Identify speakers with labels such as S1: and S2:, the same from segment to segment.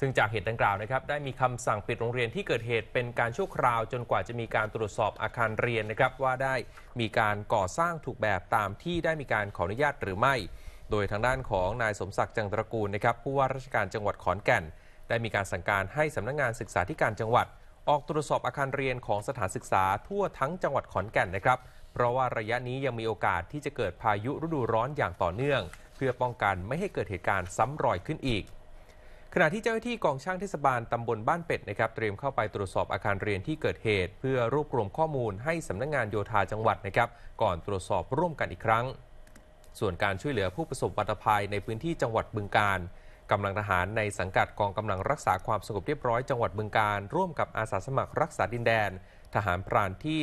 S1: ซึ่งจากเหตุดังกล่าวนะครับได้มีคำสั่งปิดโรงเรียนที่เกิดเหตุเป็นการชั่วคราว จนกว่าจะมีการตรวจสอบอาคารเรียนนะครับว่าได้มีการก่อสร้างถูกแบบตามที่ได้มีการขออนุญาตหรือไม่ โดยทางด้านของนายสมศักดิ์จังตระกูลนะครับผู้ว่าราชการจังหวัดขอนแก่น ได้มีการสั่งการให้สำนักงงานศึกษาธิการจังหวัด ออกตรวจสอบอาคารเรียนของสถานศึกษาทั่วทั้งจังหวัดขอนแก่นนะครับ เพราะว่าระยะนี้ยังมีโอกาสที่จะเกิดพายุฤดูร้อนอย่างต่อเนื่อง เพื่อป้องกันไม่ให้เกิดเหตุการณ์ซ้ำรอยขึ้นอีกขณะที่เจ้าหน้าที่กองช่างเทศบาลตำบลบ้านเป็ดนะครับเตรียมเข้าไปตรวจสอบอาคารเรียนที่เกิดเหตุ เพื่อรวบรวมข้อมูลให้สำนักงงานโยธาจังหวัดนะครับก่อนตรวจสอบร่วมกันอีกครั้ง ส่วนการช่วยเหลือผู้ประสบวัตภัยในพื้นที่จังหวัดบึงการกำลังทหารในสังกัดกองกำลังรักษาความสงบเรียบร้อย จังหวัดบึงการร่วมกับอาสาสมัครรักษาดินแดนทหารพรานที่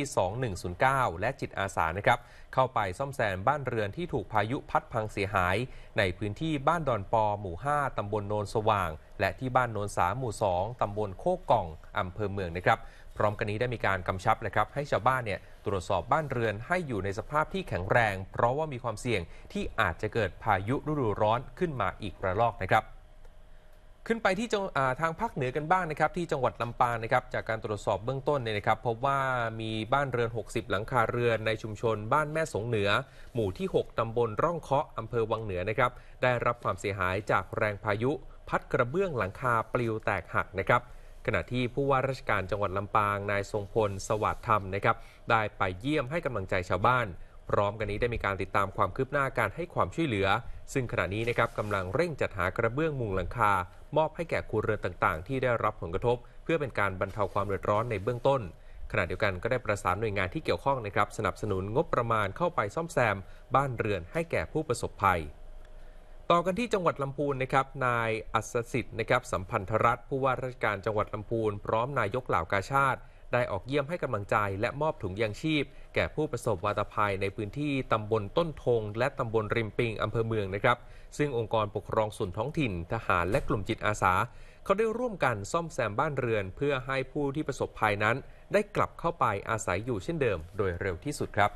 S1: 2109 และจิตอาสานะครับ เข้าไปซ่อมแซมบ้านเรือนที่ถูกพายุพัดพังเสียหาย ในพื้นที่บ้านดอนปอ หมู่ 5ตำบลโนนสว่าง และที่บ้านโนนสาหมู่ 2ตำบลโคกกองอำเภอเมืองนะครับ พร้อมกันนี้ได้มีการกำชับนะครับ ให้ชาวบ้านเนี่ยตรวจสอบบ้านเรือนให้อยู่ในสภาพที่แข็งแรง เพราะว่ามีความเสี่ยงที่อาจจะเกิดพายุฤดูร้อนขึ้นมาอีกระลอกนะครับขึ้นไปที่ทางภาคเหนือกันบ้างนะครับที่จังหวัดลำปางนะครับจากการตรวจสอบเบื้องต้นเนี่ยนะครับพบว่ามีบ้านเรือน 60 หลังคาเรือนในชุมชนบ้านแม่สงเหนือ หมู่ที่ 6ตำบลร่องเคาะอำเภอวังเหนือนะครับได้รับความเสียหายจากแรงพายุ พัดกระเบื้องหลังคาปลิวแตกหักนะครับ ขณะที่ผู้ว่าราชการจังหวัดลำปางนายทรงพลสวัสดิ์ธรรมนะครับได้ไปเยี่ยมให้กำลังใจชาวบ้านพร้อมกันนี้ได้มีการติดตามความคืบหน้าการให้ความช่วยเหลือ ซึ่งขณะนี้นะครับกำลังเร่งจัดหากระเบื้องมุงหลังคา มอบให้แก่ครัวเรือนต่างๆ ที่ได้รับผลกระทบ เพื่อเป็นการบรรเทาความเดือดร้อนในเบื้องต้น ขณะเดียวกันก็ได้ประสานหน่วยงานที่เกี่ยวข้องนะครับสนับสนุนงบประมาณเข้าไปซ่อมแซม บ้านเรือนให้แก่ผู้ประสบภัย ต่อกันที่จังหวัดลำพูนนะครับนายอัศสิทธิ์นะครับสัมพันธรัตผู้ว่าราชการจังหวัดลำพูนพร้อมนายกเหล่ากาชาติได้ออกเยี่ยมให้กำลังใจและมอบถุงยางชีพ แก่ผู้ประสบวาตภัยในพื้นที่ตำบลต้นทง และตำบลริมปิงอำเภอเมืองนะครับ ซึ่งองค์กรปกครองส่วนท้องถิ่น ทหารและกลุ่มจิตอาสา เขาได้ร่วมกันซ่อมแซมบ้านเรือน เพื่อให้ผู้ที่ประสบภัยนั้น ได้กลับเข้าไปอาศัยอยู่เช่นเดิมโดยเร็วที่สุดครับ